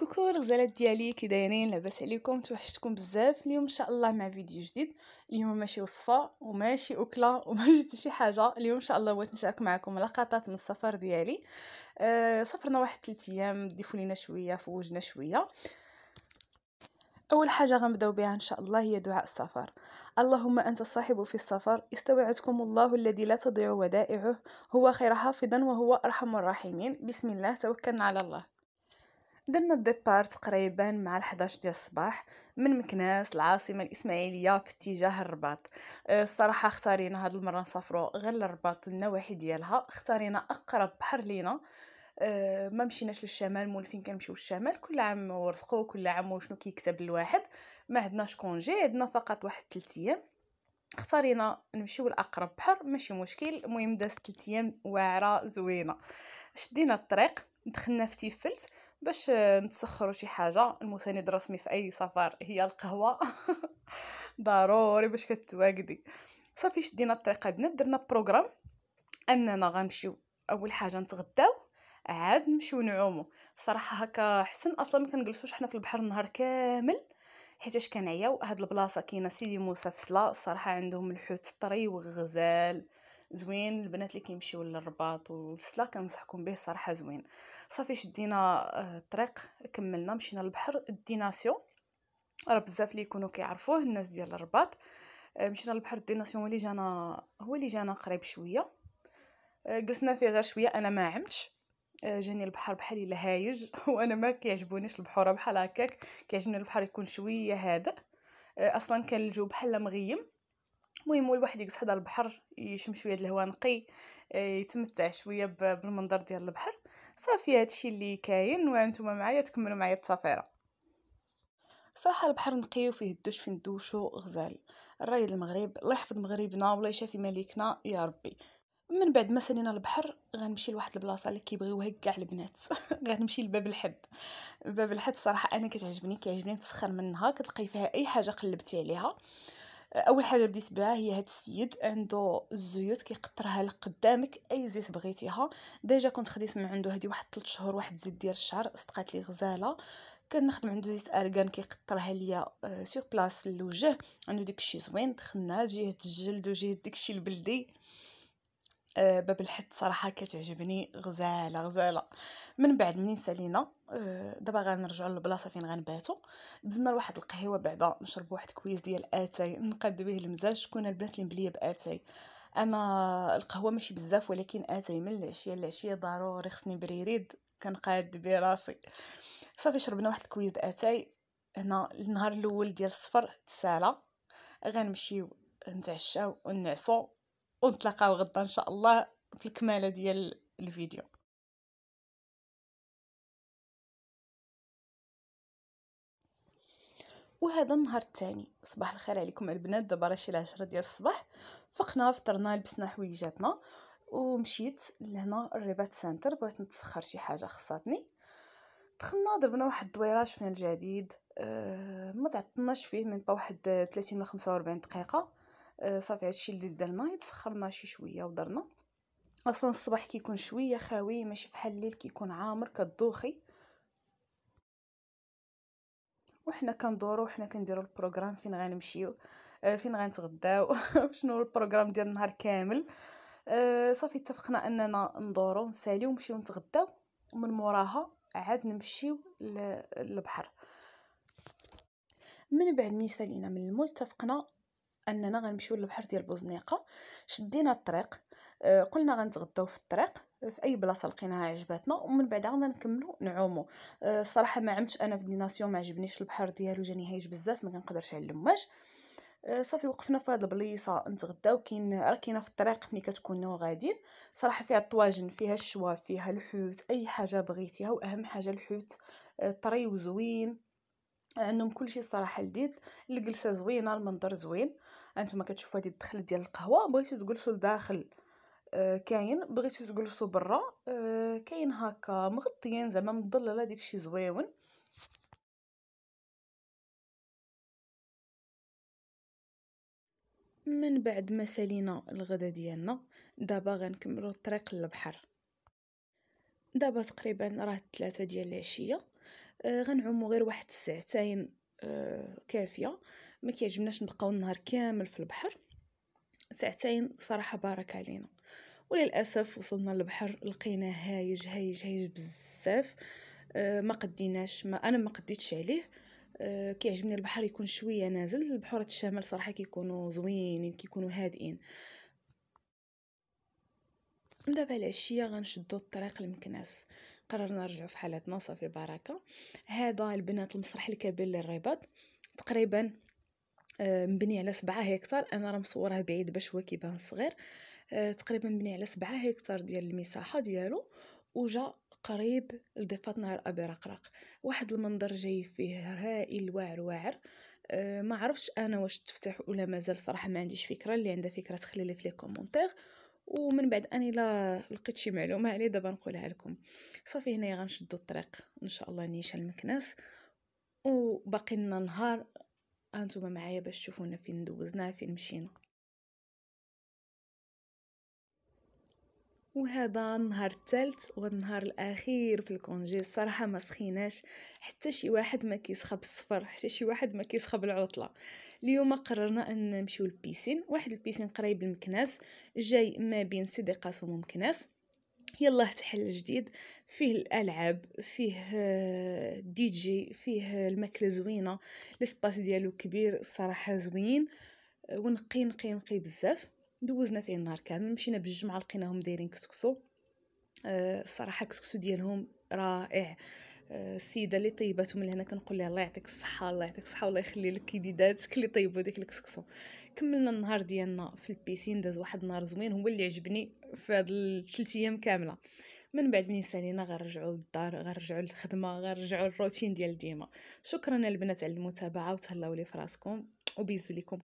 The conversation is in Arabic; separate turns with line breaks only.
كوكو الغزالات ديالي كي دايرين لاباس عليكم توحشتكم بزاف اليوم ان شاء الله مع فيديو جديد اليوم ماشي وصفه وماشي اكله وماشي حتى شي حاجه اليوم ان شاء الله بغيت نشارك معكم لقطات من السفر ديالي أه سفرنا واحد 3 ايام ضيفوا لينا شويه فوجنا شويه أول حاجة غنبداو بها إن شاء الله هي دعاء السفر اللهم أنت الصاحب في السفر استوعدكم الله الذي لا تضيع ودائعه هو خير حافظا وهو أرحم الراحمين بسم الله توكلنا على الله درنا الديبار تقريبا مع الحداش ديال الصباح من مكناس العاصمه الاسماعيليه في اتجاه الرباط أه، الصراحه اختارينا هاد المره نسافروا غير للرباط النواحي ديالها اختارينا اقرب بحر لينا أه، ما مشيناش للشمال مول فين كنمشيو للشمال كل عام ورزقو كل عام وشنو كيكتب الواحد ما عندناش كونجي عندنا فقط واحد 3 ايام اختارينا نمشيو لاقرب بحر ماشي مشكل المهم دازت 3 ايام واعره زوينه شدينا الطريق دخلنا في تيفلت باش نتسخروا شي حاجه المساند الرسمي في اي سفر هي القهوه ضروري باش كتواكدي صافي شدينا الطريقه بنات درنا بروغرام اننا غنمشيو اول حاجه نتغداو عاد نمشيو نعومو صراحه هكا حسن اصلا ما كنجلسوش حنا في البحر النهار كامل حيتاش كنعياو هاد البلاصه كاينه سيدي موسى فسلا الصراحه عندهم الحوت الطري وغزال زوين البنات اللي كيمشيو للرباط والسلا كنصحكم به صراحه زوين صافي شدينا الطريق آه، كملنا مشينا للبحر الديناسيون راه بزاف اللي يكونوا كيعرفوه الناس ديال الرباط آه، مشينا للبحر الديناسيون اللي جانا هو اللي جانا قريب شويه آه، جلسنا فيه غير شويه انا ما عمتش جاني البحر بحال الا هايج وانا ما كيعجبونيش البحور بحال هكاك كيعجبني البحر يكون شويه هادئ اصلا كان الجو بحال مغيم المهم هو الواحد يجلس حدا البحر يشم شويه الهواء نقي آه، يتمتع شويه بالمنظر ديال البحر صافي هادشي اللي كاين وانتم معايا تكملوا معايا التصافيره صراحه البحر نقي وفيه الدوش فين دوشو غزال الراي المغرب الله يحفظ مغربنا والله يشافي مليكنا يا ربي من بعد ما سنينا البحر غنمشي لواحد البلاصه اللي كيبغيوها كاع البنات غنمشي لباب الحد باب الحد صراحه انا كتعجبني كيعجبني نتسخر منها كتلقاي فيها اي حاجه قلبتي عليها اول حاجه بديت بها هي هاد السيد عنده الزيوت كيقطرها لقدامك اي زيت بغيتيها ديجا كنت خديت من عنده هادي واحد 3 شهور واحد زيت ديال الشعر صدقات لي غزاله كنخدم عنده زيت ارغان كيقطرها ليا سيغ بلاص للوجه عنده داكشي زوين دخلنا جهه الجلد وجهه داكشي البلدي آه، باب الحد صراحه كتعجبني غزاله غزاله من بعد منين سالينا آه، دابا غنرجعوا للبلاصه فين غنباتوا دزنا لواحد القهيوه بعدا نشربوا واحد كويس ديال اتاي نقاد به المزاج شكون البنات اللي مبليه باتاي انا القهوه ماشي بزاف ولكن اتاي من العشيه للعشيه ضروري خصني بريريد كنقاد به راسي صافي شربنا واحد الكويس اتاي هنا النهار الاول ديال السفر تسالى غنمشيو نتعشاو ونعسو ونتلاقاو غدا ان شاء الله في الكماله ديال الفيديو وهذا النهار الثاني صباح الخير عليكم البنات دابا راه شي 10 ديال الصباح فقنا فطرنا لبسنا حويجاتنا ومشيت لهنا الرباط سنتر بغيت نتسخر شي حاجه خصاتني دخلنا ضربنا واحد الدويره شفنا الجديد أه ما تعطلناش فيه من واحد 30 ولا 45 دقيقه آه، صافي هادشي اللي درنا يتسخرنا شي شويه ودرنا اصلا الصباح كيكون شويه خاوي ماشي بحال الليل كيكون عامر كدوخي وحنا كندورو وحنا كنديرو البروغرام فين غنمشيو آه، فين غنتغداو شنو البروغرام ديال النهار كامل آه، صافي اتفقنا اننا ندورو نساليو ونمشيو نتغداو ومن موراها عاد نمشيو للبحر من بعد ما سالينا من المول اتفقنا اننا غنمشيو للبحر ديال بوزنيقه شدينا الطريق آه، قلنا غنتغداو في الطريق في اي بلاصه لقيناها عجباتنا ومن بعد غادي نكملوا نعومو آه، الصراحه ما عمتش انا في ديناسيون ما عجبنيش البحر ديالو جاني هايج بزاف ما كنقدرش على الامواج آه، صافي وقفنا في هاد البليصه نتغداو كاين راه كاينه في الطريق ملي كتكونوا غاديين صراحه فيها الطواجن فيها الشوا فيها الحوت اي حاجه بغيتيها واهم حاجه الحوت طري وزوين عندهم كلشي الصراحه لذيذ الجلسه زوينه المنظر زوين انتما كتشوفوا هذه الدخله ديال القهوه بغيتو تجلسوا لداخل آه، كاين بغيتو تجلسوا برا آه، كاين هكا مغطيين زعما مظلله داكشي زويون من بعد ما سالينا الغدا ديالنا دابا غنكملو الطريق للبحر دابا تقريبا راه 3 ديال العشيه آه، غنعومو غير واحد الساعتين آه، كافيه ما كيعجبناش نبقاو النهار كامل في البحر ساعتين صراحه بارك علينا وللاسف وصلنا للبحر لقيناه هايج هايج هايج بزاف آه، ما قديناش ما انا ما قديتش عليه كيعجبني البحر يكون شويه نازل البحورات الشمال صراحه كيكونوا زوينين كيكونوا هادئين دابا العشيه غنشدو الطريق لمكناس قررنا نرجعو في حالتنا صافي بركه هذا البنات المسرح الكبير للرباط تقريبا آه، مبني على سبعة هكتار انا راه مصوره بعيد باش هو كيبان صغير آه، تقريبا مبني على سبعة هكتار ديال المساحه ديالو وجا قريب لضفه نهر ابي رقراق واحد المنظر جاي فيه هائل واعر واعر آه، ما عرفش انا واش تفتح ولا مازال صراحه ما عنديش فكره اللي عندها فكره تخلي لي في لي كومونتير ومن بعد انا لا لقيت شي معلومه عليه دابا نقولها لكم صافي هنايا غنشدو الطريق ان شاء الله نيشان المكناس وباقي لنا نهار هانتوما معايا باش تشوفونا فين دوزنا فين مشينا وهذا النهار الثالث والنهار الاخير في الكونجي الصراحه ما سخيناش حتى شي واحد ما كيسخى بالصفر حتى شي واحد ما كيسخى بالعطله اليوم قررنا ان نمشيو للبيسين واحد البيسين قريب لمكناس جاي ما بين سيدي قاسم ومكناس يلا تحل جديد فيه الالعاب فيه آه، دي جي فيه الماكله زوينه لسباس ديالو كبير الصراحه زوين ونقي نقي نقي بزاف دوزنا فيه النهار كامل مشينا بالجمعه لقيناهم دايرين كسكسو الصراحه آه، كسكسو ديالهم رائع آه، السيده اللي طيباتو من هنا كنقول لها الله يعطيك الصحه الله يعطيك الصحه والله يخلي لك يديداتك اللي طيبوا ديك الكسكسو كملنا النهار ديالنا في البيسين داز واحد النهار زوين هو اللي عجبني في هاد الثلاث ايام كامله من بعد من سالينا غنرجعوا للدار غنرجعوا للخدمه غنرجعوا للروتين ديال ديما شكرا البنات على المتابعه وتهلاو لي فراسكم وبيزو ليكم